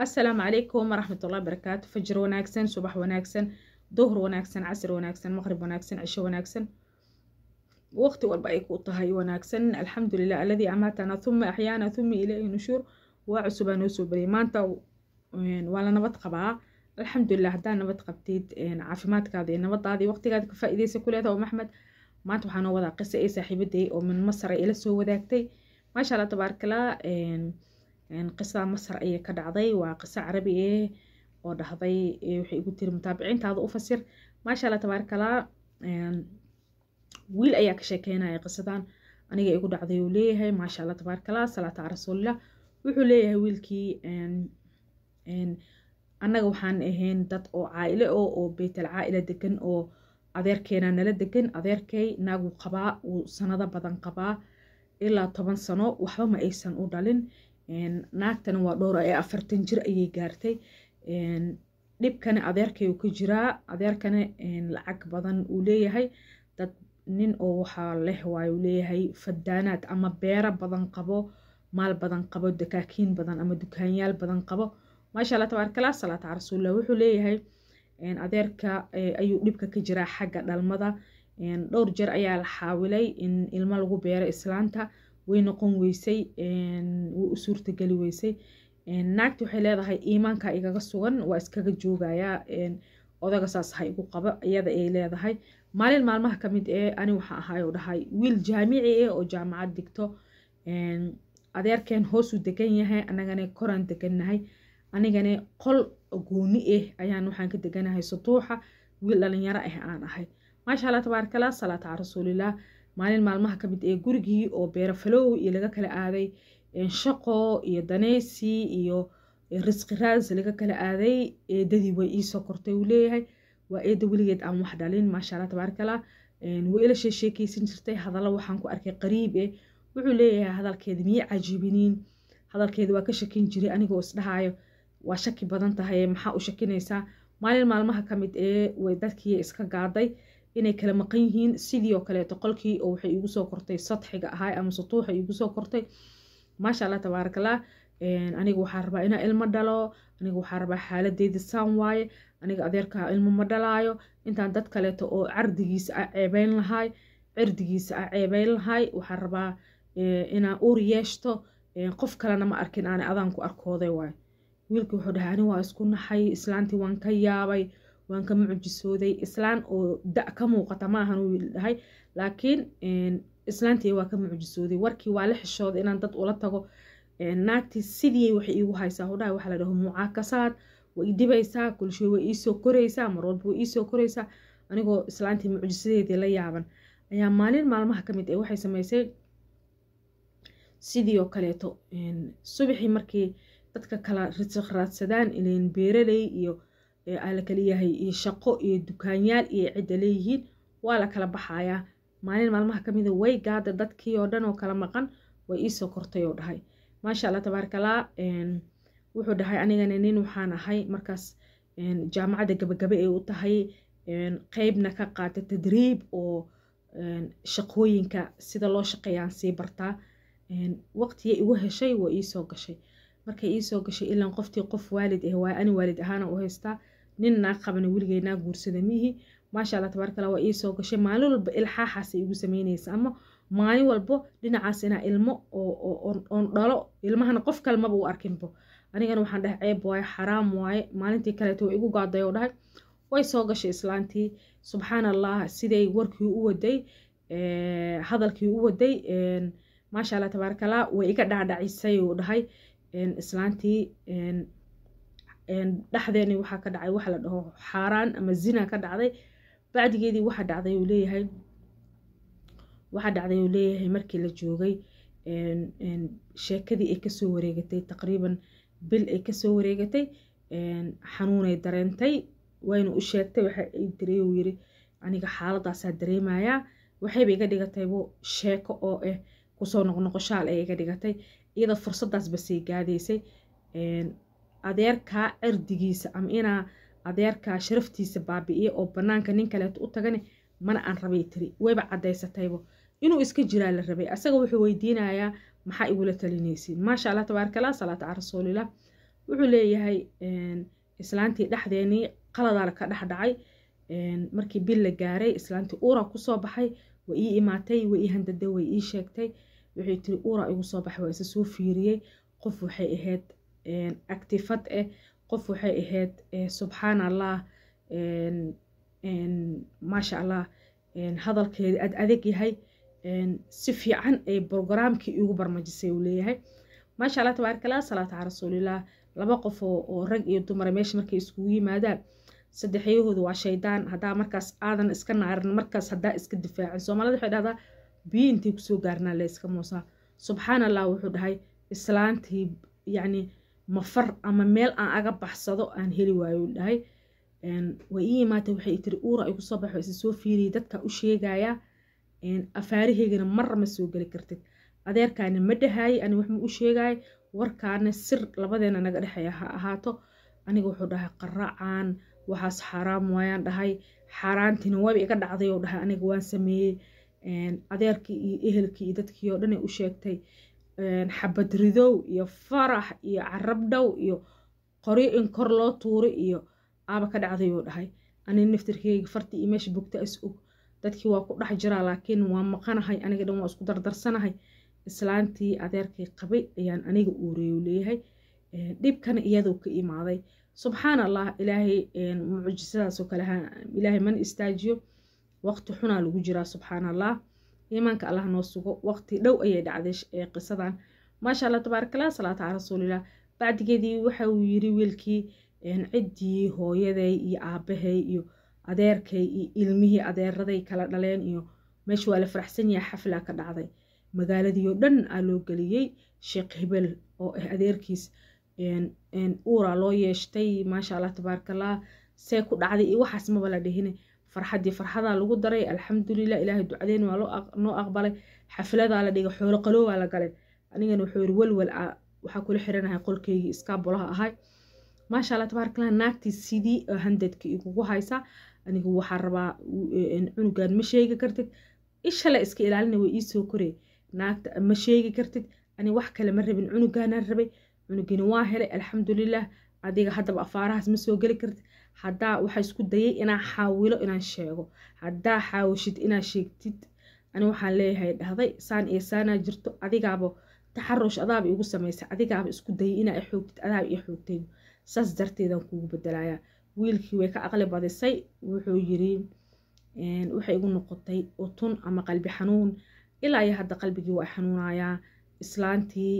asalaamu calaykum waraxmatullahi barakaatu fajir wanaagsan subax wanaagsan duhur wanaagsan casr wanaagsan maqrib wanaagsan cisho wanaagsan waqti walba ay ku tahay wanaagsan alxamdulilah aladii amaatana uma axyaana uma ilayhi nushuur waa cusubaa noo soo bariyay maanta waa la nabad qabaa alxamdulilah haddaad nabad qabtid caafimaadkaada iyo nabadaadii ka faa ku leedaha om maanta waxaa noo wadaa qisa ee saaxiibaday oo min masar ila soo wadaagtay maasha allah tabaarkalaa qisada masar ayay ka dhacday waa qiso carabi e oo dhahday waxay igu tiri mutaabiciintaada u fasir maasha alla tabaarakalaa wiil ayaa ka sheekeynaya qisadan aniga igu dhacday uu leeyahay maasha alla tabaarakalaa salaata rasuulillah wuxuu leeyahay wiilkii annaga waxaan ahayn dad oo caaile oo oo beytal caaila degan oo adeerkeena nala degan adeerkey naaguu qabaa wuu sanado badan qabaa ilaa toban sano waxba ma aysan u dhalin naagtana waa dhowr ee afartan jir ayay gaartay dhibkana adeerkayuu ku jiraa adeerkana lacag badan uu leeyahay dad nin oo waxaa leh waayu leeyahay fadaanaad ama beero badan qabo maal badan qabo dakaakiin badan ama dukaanyaal badan qabo maasha alla tabaarakala salaata rasuulillah wuxuu leeyahay adeerka ayuu dhibka ka jiraa xagga dhalmada dhowr jeer ayaa la xaawilay in ilmo lagu beero islaanta way noqon weysay way u suurtageli weysay naagti waxay leedahay iimaanka igaga sugan waa iskaga joogayaa odagasaas ha igu qaba iyada ay leedahay maalin maalmaha kamid mid ee eh, ani waxa ahaay dhahay wiil jaamici e eh oo jaamacad digto adeerkeen hoosuu degan yahay anagane koraan degannahay anigane qol gooni ah ayaan waxaan ka deganahay sutuuxa wiil dhalinyaro ah aan ahay maasha alla tabaarkala salaata can rasuulilah maalin maalmaha kamid ee ah gurigii oo beero falow iyo laga kala aaday shaqo iyo daneysi iyo risqi raas laga kala aaday eedadii way iisoo kortay uu leeyahay waa eeda weligeed aan wax dhalin maasha alla tabaarkala way ila sheesheekeysan jirtay hadalla waxaan ku arkay qariib eh wuxuu leeyahay hadalkeeda miya cajiibiniin hadalkeeda waa ka shakin jiray anigoo isdhahaayo waa shaki badan tahay maxaa u shakinaysaa maalin maalmaha kamid ee dadkii iska gaaday inay kala maqan yihiin sidii oo kaleeto qolkii oo waxay igu soo kortay sadxiga ahaa ama satuuxa igu soo kortay maasha allah tabaarakallah aniga waxaa rabaa inaa ilmo dhalo aniga waxaa rabaa xaaladeedi saan waaye aniga adeerkaa ilmo ma dhalaayo intaan dad kaleeto oo cardigiisa a ceebeyn lahaay cirdigiisa a ceebeyn lahaay waxaa rabaa inaa uur yeeshto qof kalena ma arkin aana adaan ku arkooday waay wiilkii wuxuu dhahay aniga waa isku naxay islaantii waan ka yaabay waan ka mucjisooday islaan oo da ka muuqata maahan uu dhahay laakiin islaantii waa kama cujisooday warkii waa la xishooday inaan dad ula tago naagtii sidii waxay iigu haysaa hodhaha waxaa la dhaho mucaakasaad way dhibaysaa kulshoy way iisoo koraysaa marwalba way iisoo koreysaa anigoo islaantii mucjisadeedii la yaaban ayaa maalin maalmaha ka mid ee ah waxay samaysay sidii oo kaleeto subixii markii dadka kala risiq raadsadaan ilan beeraley iyo ee ala kala iyo shaqo iyo dukaanyaal iyo cidda leeyihiin waa la kala baxayaa maalin maalmaha kamida ah, way gaada dadkii oo dhan oo kala maqan way iisoo kortay oo dhahay maasha alla tabaarakallah wuxuu dhahay anigana nin waxaan ahay markaas jaamacadda gabagabe ay u tahay qeybna ka qaata tadriib oo shaqooyinka sida loo shaqeeyaan sii bartaa waqtiya igu heshay waa iisoo gashay markay iisoo gashay ilaan qoftii qof waalid ah waa ani waalid ahaana u haystaa nin ninna qabana weligeynaa guursada miihi maasha alla tabaarkala waa iisoo gashay maalin walba ilxaaxaasay igu samaynaysa ama maalin walbo dhinacaas inaa ilmo oon dhalo ilmahana qof kalmaba u arkinbo anigana waxaan dheh ceeb waaye xaraam waaye maalintii kaleeto waa igu gaaday oo dhahay way soo gashay islaantii subxaan allah siday warkii u waday hadalkii u waday maasha alla tabaarkala way iga dhacdhacisay uu dhahay islaantii dhexdeeni waxaa ka dhacay wax la dhaho xaaraan ama zina ka dhacday bacdigeedii waxa dhacday uu leeyahay waxaa dhacday uu leeyahay markii la joogay sheekadii ay kasoo wareegatay taqriiban bil ay kasoo wareegatay xanuunay dareentay wayna u sheegtay waxa ay tiri uu yiri aniga xaaladaasaa dareemayaa waxayba iga dhigataybo sheeko oo ah eh, kusoo noqnoqoshaal ay iga dhigatay iyada fursaddaasba sii gaadaysay adeerkaa cirdigiisa ama inaa adeerkaa sharaftiisa baabi'iya oo banaanka nin kaleeto u tagane mana aan rabay tiri wayba cadaysataybo inuu iska jiraa la rabay asaga wuxuu weydiinayaa maxaa igula talinaysiin maasha allah tabaarakallah salaata cal rasuulilah wuxuu leeyahay islaantii dhexdeenii qaladaala ka dhexdhacay dhacay markii bil la gaaray islaantii uura kusoo baxay way ii imaatay way ii handaday way ii sheegtay waxay tiri uura igu soo baxay waa isa soo fiiriyey qof waxay ahayd actifad eh qof waxay ahayd eh, subxaan allah maasha allah hadalkeeda aad adag yahay si fiican ay brograamkii igu barmajisay uu leeyahay maasha allah tabaarakalah salaatu cala rasuulilah laba qof oo rag iyo dumara meesha markay iskugu yimaadaan saddexyahooda waa shaydaan haddaa markaas aadan iska naarin markaas haddaa iska difaacin soomaalida waxay dhahdaa biyo intay kusoo gaarnaa la iska muusaa subxaan allah wuxuu dhahay islaantii yacni mafar ama meel aan aga baxsado aan heli waayo dhahay way ii imaatay waxay tiri uura ay kusoo baxo isa soo fiiriyay dadka u sheegaya afaarihaygana marra ma soo geli kartid adeerkaana ma dhahaayay ani waxma u sheegaay warkaana sir labadeena naga dhexeeya ha ahaato aniga wuxuu dhahay qaracaan waxaas xaaraam waayaan dhahay xaaraantiina waaba iga dhacday oo dhahay aniga waan sameeyey adeerkii iyo ehelkii iyo dadkii oo dhan ay u sheegtay xabad ridow iyo farax iyo carab dhow iyo qoryo in kor loo tuuro iyo aaba ka dhacdayuu dhahay ani naftirkeyga fartii iyo meesha bogta is og dadkii waa ku dhex jiraa laakiin waa maqanahay aniga dhan waa isku dardarsanahay islaantii adeerkay qabay ayaan aniga uureeyu leeyahay dhibkana iyaduu ka imaaday subxaan allah ilaahay mucjisadaasoo kale ilaahay mana istaajiyo waqti xunaa lagu jiraa subxaan allah iimaanka allah noo sugo waqti dhow ayay dhacday ee qisadan maasha alla tabaarakallah salaata cala bacdigeedii waxa uu yiri wiilkii ciddii hooyaday iyo aabahay iyo adeerkay iyo ilmihii adeeraday kala dhaleen iyo meesha waa la faraxsan yahay xaflaa ka dhacday magaaladii oo dhan aa loo geliyey sheekh hebel oo ah adeerkiis uura loo yeeshtay maasha allah tabaarakallah see ku dhacday iyo waxaas maba la dhihine farxadii farxadaa lagu daray alxamdulilah ilaahay ducadeen waa noo aqbalay xafladaa la dhigay xoolo qaloobaa la galay anigana wuxuu yiri welwel waxaa kula xiranahay qolkeygii iskaa bolaha ahay maasha alla tabaarkala naagtii sidii handadka igugu haysa anigu waxaa rabaa cunugaan ma sheegi kartid ishale iska ilaalina way iisoo koray naagta ma sheegi kartid ani wax kale ma rabin cunugaanaan rabay cunugina waa helay alxamdulilah adiga haddaba afaarahaas ma soo geli kartid hadaa waxaa isku dayay inaa xaawilo inaan sheego hadaa xaawishid inaa sheegtid ani waxaan leeyahay dhahday saan iyo saanaa jirto adigaaba taxarush adaaba igu samaysay adigaaba isku dayay inaa xoogtid adaaba i xoogtaydu saas darteedaan kuugu bedelayaa wiilkii way ka aqli badisay wuxuu yiri waxay igu noqotay utun ama qalbi xanuun ilaa iyo hadda qalbigii waa xanuunayaa islaantii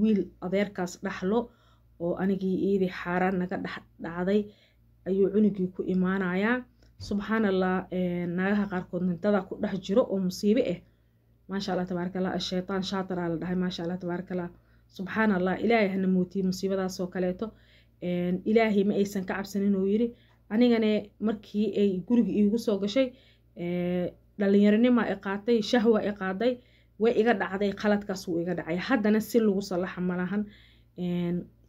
wiil adeerkaas dhaxlo oo anigii iidi xaaraan naga dhacday ayuu cunugii ku imaanayaa subxaan allah naagaha qaarkood nintadaa ku dhex jiro oo musiibe ah maasha alla tabaarakallah ashaytaan shaatar aa la dhahay maasha allah tabaarakallah subxaan allah ilaahay hana muutiyey musiibadaasoo kaleeto ilaahay ma aysan ka cabsanin uu yidhi anigane markii ay guriga iigu soo gashay dhalinyaronima i qaatay shahwa i qaaday way iga dhacday qaladkaas wuu iga dhacay haddana si lagu salaxa malahan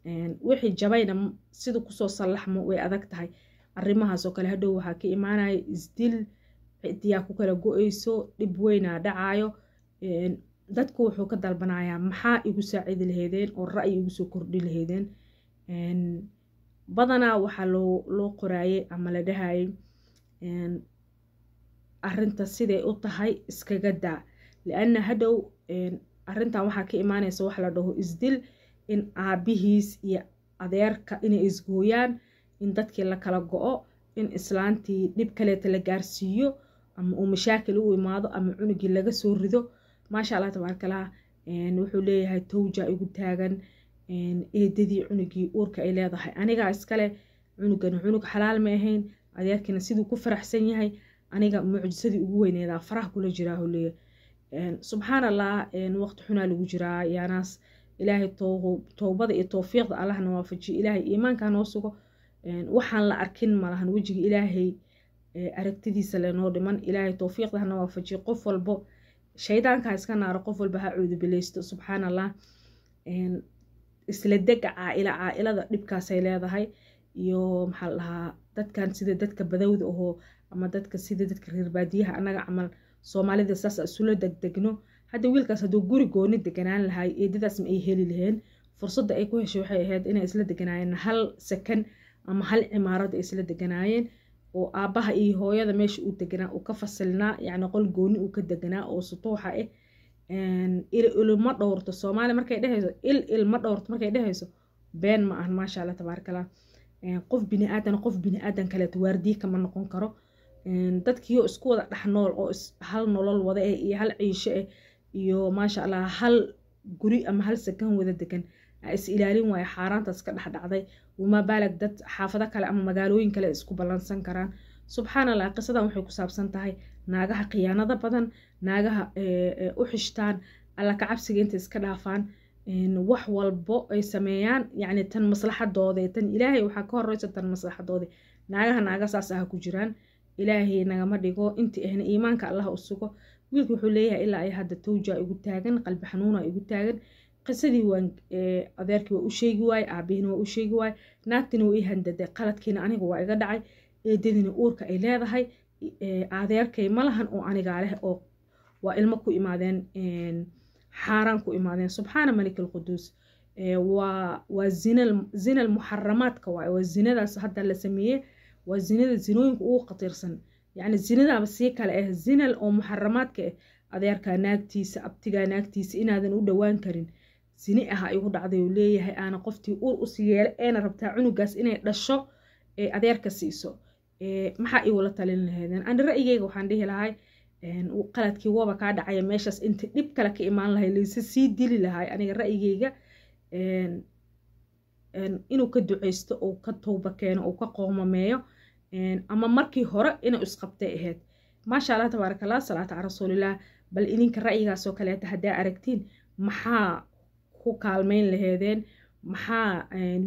wixii jabayna sida kusoo sallaxmo way adag tahay arimahaasoo kale hadhow waxaa ka imaanaya isdil cidiyaa ku kala go-eyso dhib weynaa dhacaayo dadku wuxuu ka dalbanayaa maxaa igu saacidi laheydeen oo ra'yi igu kordhi laheydeen badanaa waxaa loo loo qoraayay ama la dhahayay arrinta siday u tahay iskaga daa lianna hadhow arintan waxaa ka imaanaysa wax la dhaho isdil in aabihiis iyo adeerka inay isgooyaan in dadkii la kala go-o in islaantii dhib kaleeta la gaarsiiyo ama uu mashaakil u imaado ama cunugii laga soo rido maasha allah tabaarkallah wuxuu leeyahay towja igu taagan eedadii cunugii uurka ay leedahay anigaa iskale cunugani cunug xalaal ma ahayn adeerkina siduu ku faraxsan yahay aniga mucjisadii ugu weyneydaa faraha kula jiraa holeeya subxaan allah waqti xunaa lagu jiraa yaanaas ilaahay towbada iyo towfiiqda allahna waafajiyo ilaahay iimaanka hanoo sugo waxaan la arkin malahan wejiga ilaahay aragtidiisa lenoo dhiman ilaahay towfiiqda hana waafajiyo qof walbo shaydaankaa iska naaro qof walba ha cuudubileysto subxaan allah isla dega caaila caailada dhibkaasay leedahay iyo maxaa la dadkan sida dadka badowda ahoo ama dadka sida dadka reerbaadiyaha annaga camal soomaalida saasa isula degdegno hadda wiilkaas hadduu guri gooni deganaan lahay eedadaas ma ay heli laheen fursadda ay ku heshay waxay ahayd inay isla deganaayeen hal sakan ama hal cimaarad ay isla deganaayeen oo aabbaha iyo hooyada meesha uu deganaa uu ka fasilnaa yacni qol gooni uu ka deganaa oo sutuuxa ah eh, il dhowrto soomaaliya markay dhehayso il ilma dhowrto markay dhehayso been ma ahan maasha allah tabaarakallah qof bini aadan qof bini aadan kaleeto waardiye kama noqon karo dadkiioo isku wada dhexnool oo hal nolol wada eh iyo hal ciisho eh iyo maasha allah hal guri ama hal sakan wada degan is ilaalin waayo xaaraantaas ka dhexdhacday wamaa baalag dad xaafado kale ama magaalooyin kale isku ballansan karaan subxaanallah qisadan waxay ku saabsan tahay naagaha khiyaanada badan naagaha u xishtaan alla ka cabsiga intay iska dhaafaan wax walbo ay sameeyaan yacni tan maslaxadooda tan ilaahay waxaa ka horeysa tan maslaxadooda naagaha naaga saas ah ku jiraan ilaahay nagama dhigo intii ahna iimaanka allah u wiilka wuxuu leeyahay ilaa ay hadda towja igu taagan qalbi xanuuna igu taagan qisadii waan eh, adeerkii waa u sheegi waaye aabbihiina waa u sheegi waaye naagtiina waa ii handaday qaladkiina aniga waa iga dhacay eedadina uurka ay leedahay eh, adeerkay malahan oo anigaa leh oo waa ilmo ku imaadeen xaaraan ku imaadeen subxaana malik alquduus eh, waa zina almuxaramaadka waaye waa zinadaas hadda la sameeye waa zinada zinooyinka ugu khatiirsan yacni zinadaaba sii kale ah zinal oo muxaramaadka ah eh, adeerkaa naagtiisa abtigaa naagtiisa inaadan u dhawaan karin zini ah igu dhacday oo leeyahay aana qoftii uur usi yeelay eena rabtaa cunugaas inay dhasho ee adeerka siiso maxaa iwala talin lahaydeen ani ra'yigeyga waxaan dhihi lahay qaladkii waba kaa dhacaya meeshaas inta dhib kale ka imaan lahay layse sii dili lahay aniga ra'yigeyga inuu ka duceysto uu ka towba keeno uu ka qoomameeyo ama markii hore inay isqabtay ahayd maasha allah tabaaraka salaata ca rasuulilah bal idinka ra'yigaasoo kaleeta haddaa aragtiin maxaa ku kaalmayn laheedeen maxaa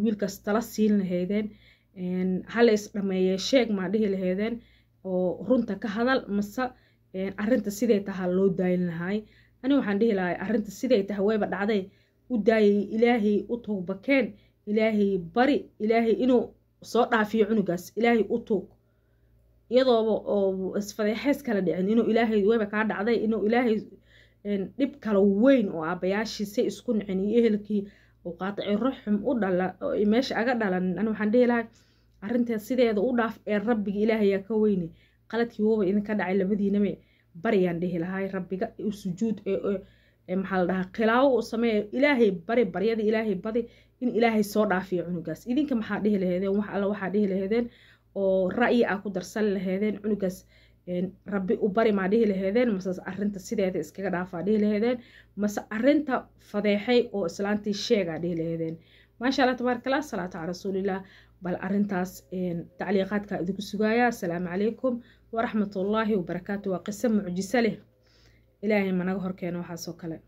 wiilkaas tala siin laheedeen hala dhameeye sheeg maa dhihi laheedeen oo runta ka hadal mase arinta siday tahaa loo daayin lahaay ani waxaan dhihi lahay arinta siday tahay wayba dhacday u daayay ilaahay u tuubakeen ilaahay bari ilaahay inuu soo dhaafiyo cunugaas ilaahay u tuug iyadooba oo isfadeexeys kala dhicin inuu ilaahay weba kaa dhacday inuu ilaahay dhib kala weyn oo aabayaashii say isku nicin iyo ehelkii uu qaataciro xum u dhala meesha aga dhalanin ani waxaan dhihi lahay arrinteed sideeda u dhaaf ee rabbiga ilaahayaa ka weyne qaladkii wooba idinka dhacay labadiiname bariyaan dhihi lahay rabbiga sujuud maxaa la dhahaa khilaawo uu sameeya ilaahay bari baryada ilaahay badi in ilaahay soo dhaafiya cunugaas idinka maxaa dhihi laheedeen wax alla waxaa dhihi laheedeen oo ra'yi ah ku darsani laheedeen cunugaas rabbi u bari maa dhihi laheedeen mase arinta sideeda iskaga dhaafaa dhihi laheedeen mase arinta fadeexay oo islaantii sheegaa dhihi laheedeen maasha allah tabaarak salaatu cala rasuulillah bal arintaas tacliiqaadka idinku sugaaya asalaamu calaykum waraxmatullaahi wabarakaatu waa qiso mucjiso leh ilaahay managa horkeena waxaasoo kale